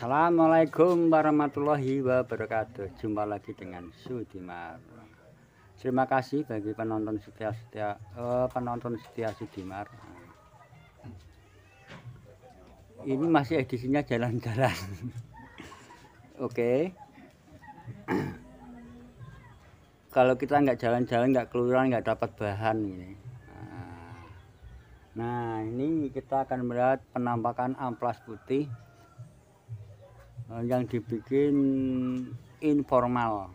Assalamualaikum warahmatullahi wabarakatuh Jumpa lagi dengan Sudimar Terima kasih bagi penonton setia setia eh, penonton setia Sudimar Ini masih edisinya jalan-jalan Oke okay. Kalau kita nggak jalan-jalan nggak keluar nggak dapat bahan ini Nah ini kita akan melihat penampakan amplas putih Eh, yang dibikin informal.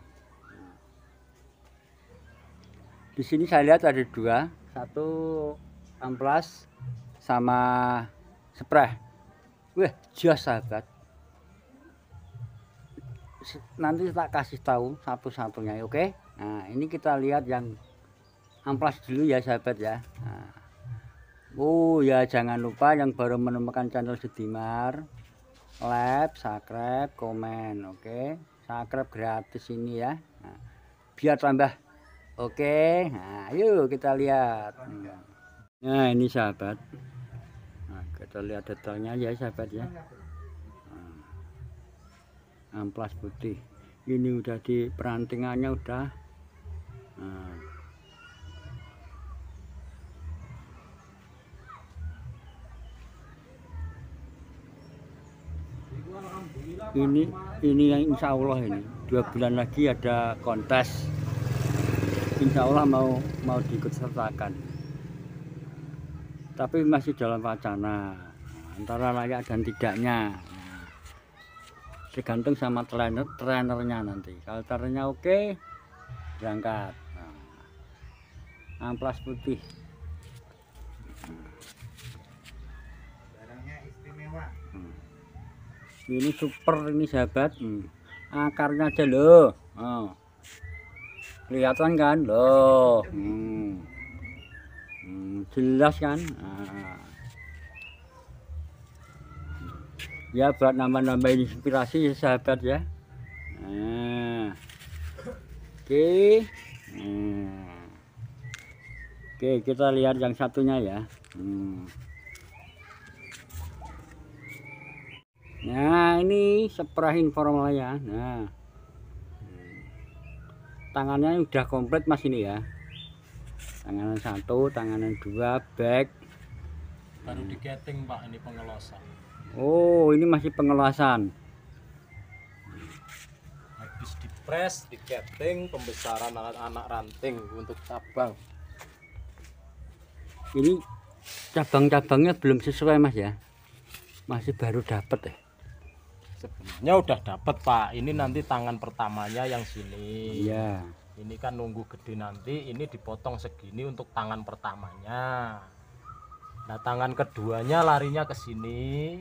Di sini saya lihat ada dua, satu amplas sama spray. Wah, jas sahabat. Nanti tak kasih tahu satu-satunya, oke? Okay? Nah, ini kita lihat yang amplas dulu ya sahabat ya. Nah. Oh ya jangan lupa yang baru menemukan channel Sedimar like subscribe komen oke okay? subscribe gratis ini ya nah, biar tambah oke okay? nah, yuk kita lihat nah ini sahabat nah, kita lihat detailnya ya sahabat ya nah, amplas putih ini udah di perantingannya udah nah, ini ini yang insya Allah ini dua bulan lagi ada kontes insya Allah mau mau diikut sertakan tapi masih dalam wacana antara layak dan tidaknya tergantung sama trainer trainernya nanti kalau trainernya oke berangkat nah, amplas putih ini super ini sahabat hmm. akarnya aja loh oh. kelihatan kan loh hmm. Hmm, jelas kan ah. ya buat nama-nama inspirasi ya sahabat ya ah. oke okay. hmm. oke okay, kita lihat yang satunya ya hmm. Nah, ini seprah informal ya. Nah. Tangannya udah komplit Mas ini ya. Tanganan satu, tanganan dua, back. Baru nah. Pak ini pengelosan. Oh, ini masih pengelosan. Habis dipres, diketing, pembesaran anak-anak ranting untuk cabang. Ini cabang-cabangnya belum sesuai Mas ya. Masih baru dapat ya sebenarnya udah dapet pak ini nanti tangan pertamanya yang sini iya ini kan nunggu gede nanti ini dipotong segini untuk tangan pertamanya nah tangan keduanya larinya ke sini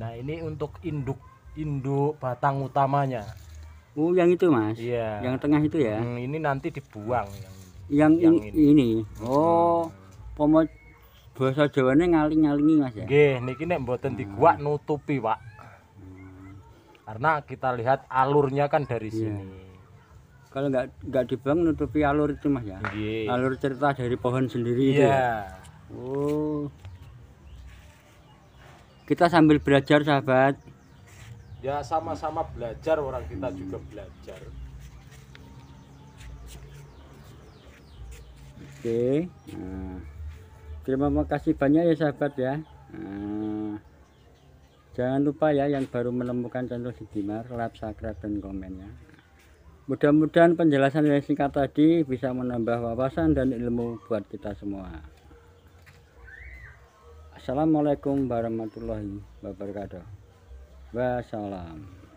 nah ini untuk induk induk batang utamanya oh yang itu mas iya yang tengah itu ya hmm, ini nanti dibuang yang yang, yang ini. ini. Oh, hmm. pomo bahasa jawanya ngaling-ngalingi Mas ya. Gih, ini kini mboten hmm. diguak nutupi, Pak karena kita lihat alurnya kan dari iya. sini kalau nggak nggak dibangun nutupi alur itu mah ya iya. alur cerita dari pohon sendiri iya. itu ya? oh kita sambil belajar sahabat ya sama-sama belajar orang kita juga belajar oke nah, terima kasih banyak ya sahabat ya nah. Jangan lupa ya yang baru menemukan channel Sidimar, like, subscribe, dan komennya. Mudah-mudahan penjelasan yang singkat tadi bisa menambah wawasan dan ilmu buat kita semua. Assalamualaikum warahmatullahi wabarakatuh. Wassalam.